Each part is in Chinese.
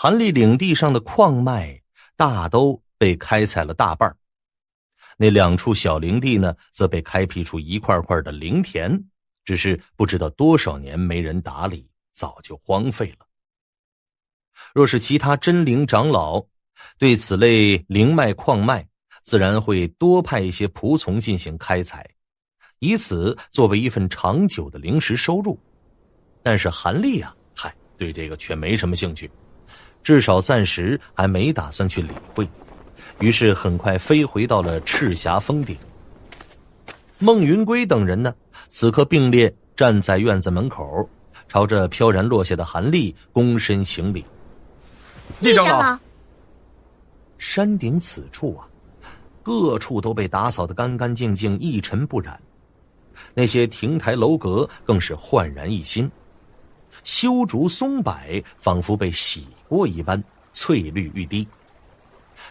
韩立领地上的矿脉大都被开采了大半那两处小林地呢，则被开辟出一块块的灵田，只是不知道多少年没人打理，早就荒废了。若是其他真灵长老对此类灵脉矿脉，自然会多派一些仆从进行开采，以此作为一份长久的临时收入。但是韩立啊，嗨，对这个却没什么兴趣。至少暂时还没打算去理会，于是很快飞回到了赤霞峰顶。孟云归等人呢？此刻并列站在院子门口，朝着飘然落下的韩立躬身行礼。立长老。山顶此处啊，各处都被打扫的干干净净，一尘不染。那些亭台楼阁更是焕然一新。修竹松柏仿佛被洗过一般翠绿欲滴，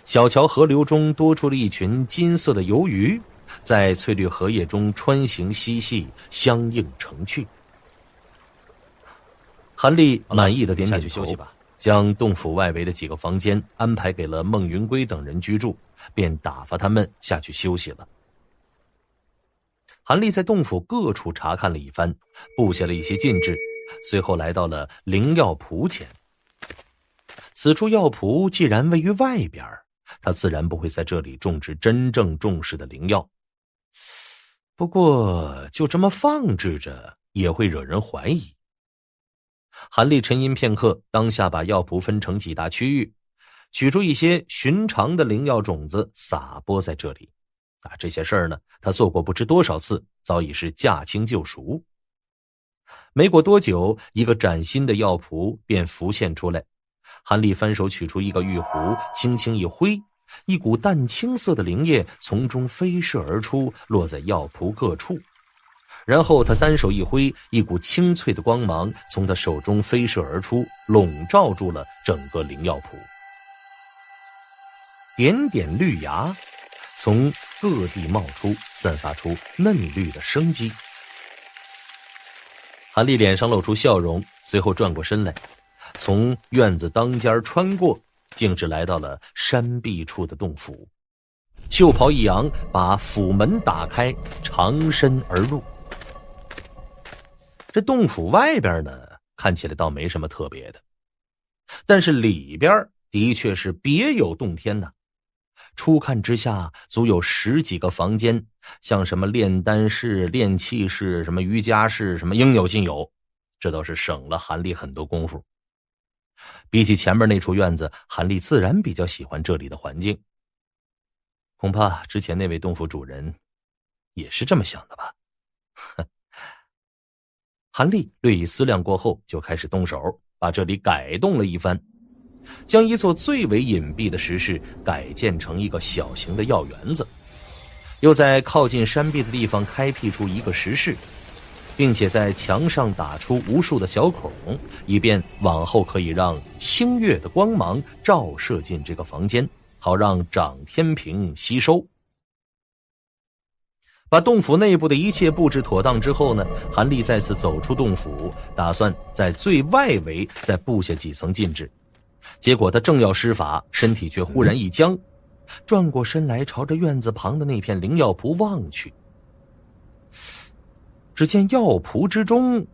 小桥河流中多出了一群金色的游鱼，在翠绿荷叶中穿行嬉戏，相映成趣。韩立满意的点点头，将洞府外围的几个房间安排给了孟云归等人居住，便打发他们下去休息了。韩立在洞府各处查看了一番，布下了一些禁制。随后来到了灵药圃前。此处药圃既然位于外边，他自然不会在这里种植真正重视的灵药。不过就这么放置着也会惹人怀疑。韩立沉吟片刻，当下把药圃分成几大区域，取出一些寻常的灵药种子撒播在这里。啊，这些事儿呢，他做过不知多少次，早已是驾轻就熟。没过多久，一个崭新的药铺便浮现出来。韩立翻手取出一个玉壶，轻轻一挥，一股淡青色的灵液从中飞射而出，落在药铺各处。然后他单手一挥，一股清脆的光芒从他手中飞射而出，笼罩住了整个灵药铺。点点绿芽从各地冒出，散发出嫩绿的生机。韩立脸上露出笑容，随后转过身来，从院子当间穿过，径直来到了山壁处的洞府，袖袍一扬，把府门打开，长身而入。这洞府外边呢，看起来倒没什么特别的，但是里边的确是别有洞天呐。初看之下，足有十几个房间，像什么炼丹室、炼器室、什么瑜伽室，什么应有尽有。这倒是省了韩立很多功夫。比起前面那处院子，韩立自然比较喜欢这里的环境。恐怕之前那位洞府主人也是这么想的吧。韩立略一思量过后，就开始动手，把这里改动了一番。将一座最为隐蔽的石室改建成一个小型的药园子，又在靠近山壁的地方开辟出一个石室，并且在墙上打出无数的小孔，以便往后可以让星月的光芒照射进这个房间，好让掌天平吸收。把洞府内部的一切布置妥当之后呢，韩立再次走出洞府，打算在最外围再布下几层禁制。结果他正要施法，身体却忽然一僵，转过身来朝着院子旁的那片灵药圃望去。只见药圃之中，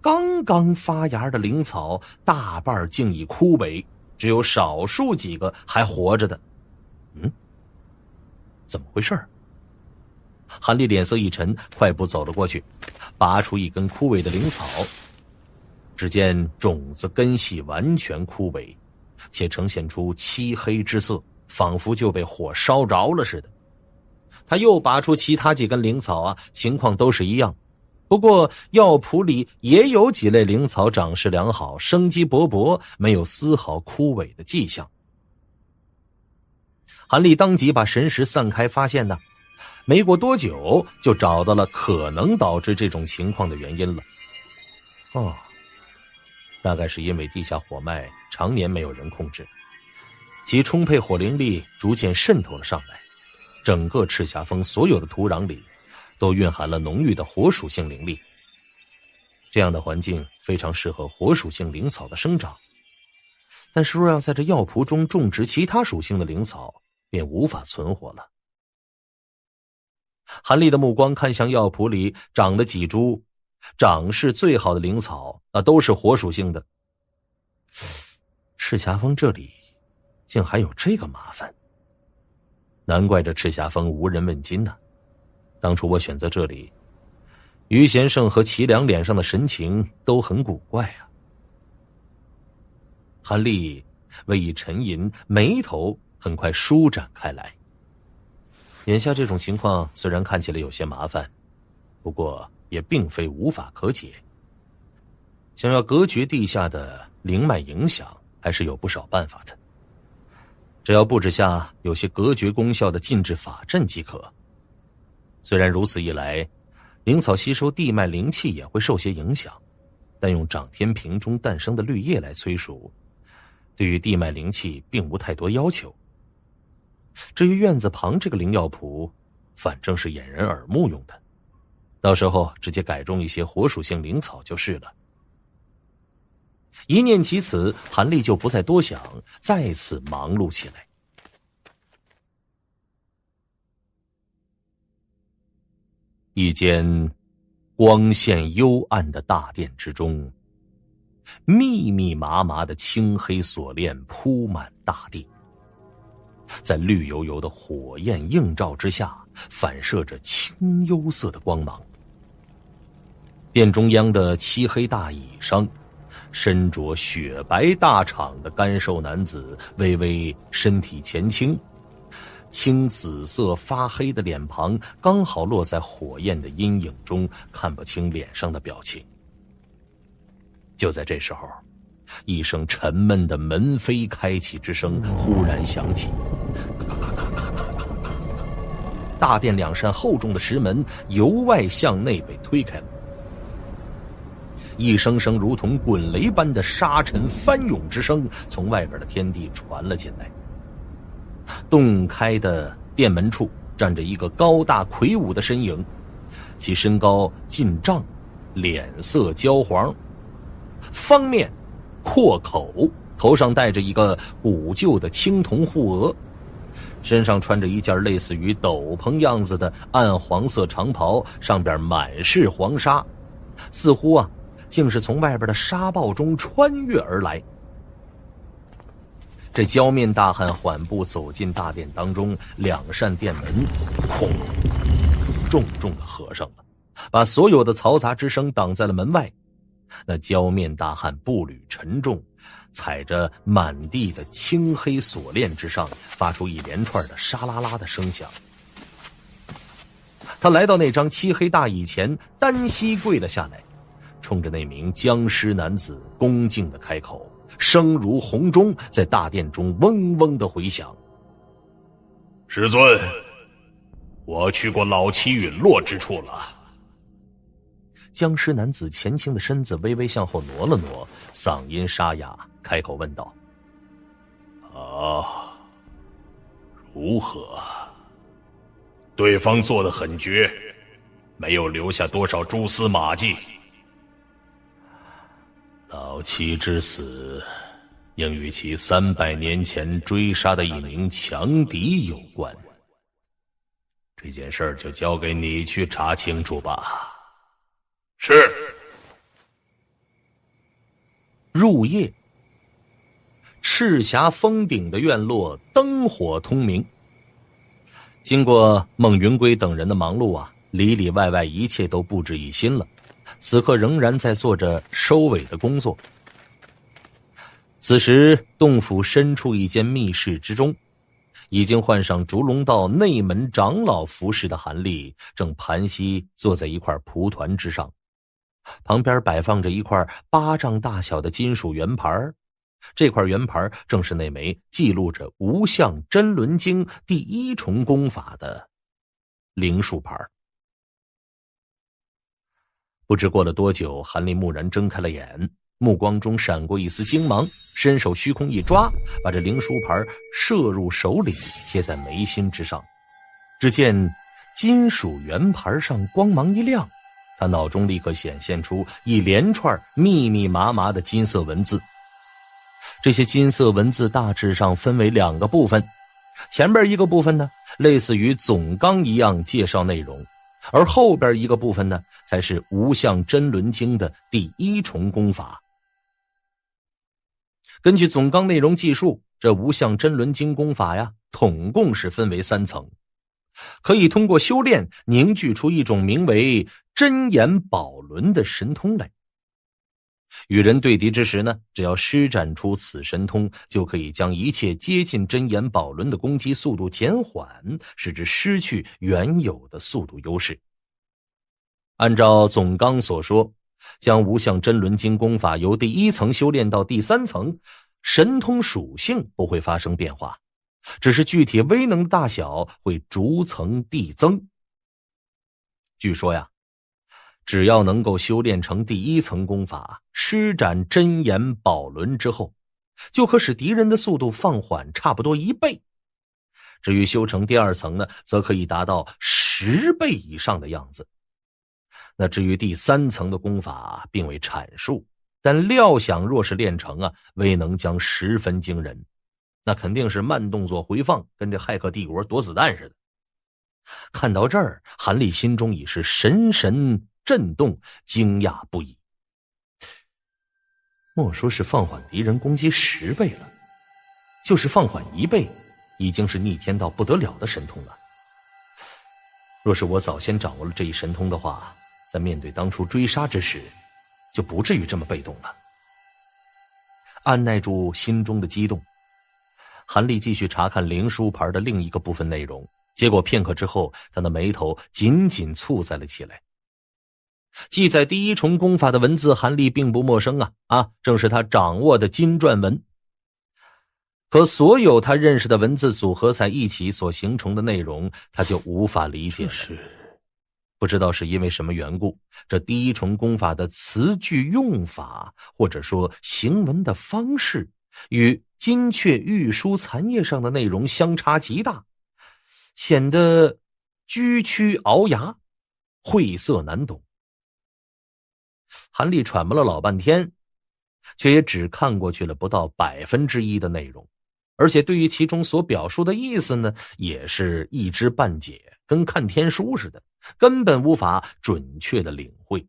刚刚发芽的灵草大半竟已枯萎，只有少数几个还活着的。嗯，怎么回事？韩立脸色一沉，快步走了过去，拔出一根枯萎的灵草。只见种子根系完全枯萎，且呈现出漆黑之色，仿佛就被火烧着了似的。他又拔出其他几根灵草啊，情况都是一样。不过药圃里也有几类灵草长势良好，生机勃勃，没有丝毫枯萎的迹象。韩立当即把神识散开，发现呢，没过多久就找到了可能导致这种情况的原因了。哦。大概是因为地下火脉常年没有人控制，其充沛火灵力逐渐渗透了上来，整个赤霞峰所有的土壤里都蕴含了浓郁的火属性灵力。这样的环境非常适合火属性灵草的生长，但是若要在这药圃中种植其他属性的灵草，便无法存活了。韩立的目光看向药圃里长的几株。长势最好的灵草那都是火属性的。赤霞峰这里竟还有这个麻烦，难怪这赤霞峰无人问津呢。当初我选择这里，于贤胜和齐良脸上的神情都很古怪啊。韩立微一沉吟，眉头很快舒展开来。眼下这种情况虽然看起来有些麻烦，不过。也并非无法可解。想要隔绝地下的灵脉影响，还是有不少办法的。只要布置下有些隔绝功效的禁制法阵即可。虽然如此一来，灵草吸收地脉灵气也会受些影响，但用长天瓶中诞生的绿叶来催熟，对于地脉灵气并无太多要求。至于院子旁这个灵药圃，反正是掩人耳目用的。到时候直接改种一些火属性灵草就是了。一念及此，韩立就不再多想，再次忙碌起来。一间光线幽暗的大殿之中，密密麻麻的青黑锁链铺满大地，在绿油油的火焰映照之下，反射着青幽色的光芒。殿中央的漆黑大椅上，身着雪白大氅的干瘦男子微微身体前倾，青紫色发黑的脸庞刚好落在火焰的阴影中，看不清脸上的表情。就在这时候，一声沉闷的门扉开启之声忽然响起，大殿两扇厚重的石门由外向内被推开了。一声声如同滚雷般的沙尘翻涌之声从外边的天地传了进来。洞开的殿门处站着一个高大魁梧的身影，其身高近丈，脸色焦黄，方面阔口，头上戴着一个古旧的青铜护额，身上穿着一件类似于斗篷样子的暗黄色长袍，上边满是黄沙，似乎啊。竟是从外边的沙暴中穿越而来。这焦面大汉缓步走进大殿当中，两扇殿门，轰隆，重重的合上了，把所有的嘈杂之声挡在了门外。那焦面大汉步履沉重，踩着满地的青黑锁链之上，发出一连串的沙啦啦的声响。他来到那张漆黑大椅前，单膝跪了下来。冲着那名僵尸男子恭敬的开口，声如洪钟，在大殿中嗡嗡的回响。师尊，我去过老七陨落之处了。僵尸男子前倾的身子微微向后挪了挪，嗓音沙哑，开口问道：“啊，如何？对方做的很绝，没有留下多少蛛丝马迹。”老七之死，应与其三百年前追杀的一名强敌有关。这件事儿就交给你去查清楚吧。是。入夜，赤霞峰顶的院落灯火通明。经过孟云归等人的忙碌啊，里里外外一切都布置一新了。此刻仍然在做着收尾的工作。此时，洞府深处一间密室之中，已经换上烛龙道内门长老服饰的韩立，正盘膝坐在一块蒲团之上，旁边摆放着一块巴掌大小的金属圆盘这块圆盘正是那枚记录着《无相真轮经》第一重功法的灵术盘不知过了多久，韩立蓦然睁开了眼，目光中闪过一丝精芒，伸手虚空一抓，把这灵书牌摄入手里，贴在眉心之上。只见金属圆盘上光芒一亮，他脑中立刻显现出一连串密密麻麻的金色文字。这些金色文字大致上分为两个部分，前边一个部分呢，类似于总纲一样介绍内容。而后边一个部分呢，才是无相真轮经的第一重功法。根据总纲内容记述，这无相真轮经功法呀，统共是分为三层，可以通过修炼凝聚出一种名为真言宝轮的神通来。与人对敌之时呢，只要施展出此神通，就可以将一切接近真言宝轮的攻击速度减缓，使之失去原有的速度优势。按照总纲所说，将无相真轮经功法由第一层修炼到第三层，神通属性不会发生变化，只是具体威能大小会逐层递增。据说呀。只要能够修炼成第一层功法，施展真言宝轮之后，就可使敌人的速度放缓差不多一倍。至于修成第二层呢，则可以达到十倍以上的样子。那至于第三层的功法，并未阐述，但料想若是练成啊，未能将十分惊人。那肯定是慢动作回放，跟这骇客帝国躲子弹似的。看到这儿，韩立心中已是神神。震动，惊讶不已。莫说是放缓敌人攻击十倍了，就是放缓一倍，已经是逆天到不得了的神通了。若是我早先掌握了这一神通的话，在面对当初追杀之时，就不至于这么被动了。按耐住心中的激动，韩立继续查看灵书牌的另一个部分内容。结果片刻之后，他的眉头紧紧蹙在了起来。记载第一重功法的文字，韩立并不陌生啊啊，正是他掌握的金篆文。可所有他认识的文字组合在一起所形成的内容，他就无法理解。不知道是因为什么缘故，这第一重功法的词句用法，或者说行文的方式，与金阙玉书残页上的内容相差极大，显得居屈熬牙，晦涩难懂。韩立揣摩了老半天，却也只看过去了不到百分之一的内容，而且对于其中所表述的意思呢，也是一知半解，跟看天书似的，根本无法准确的领会。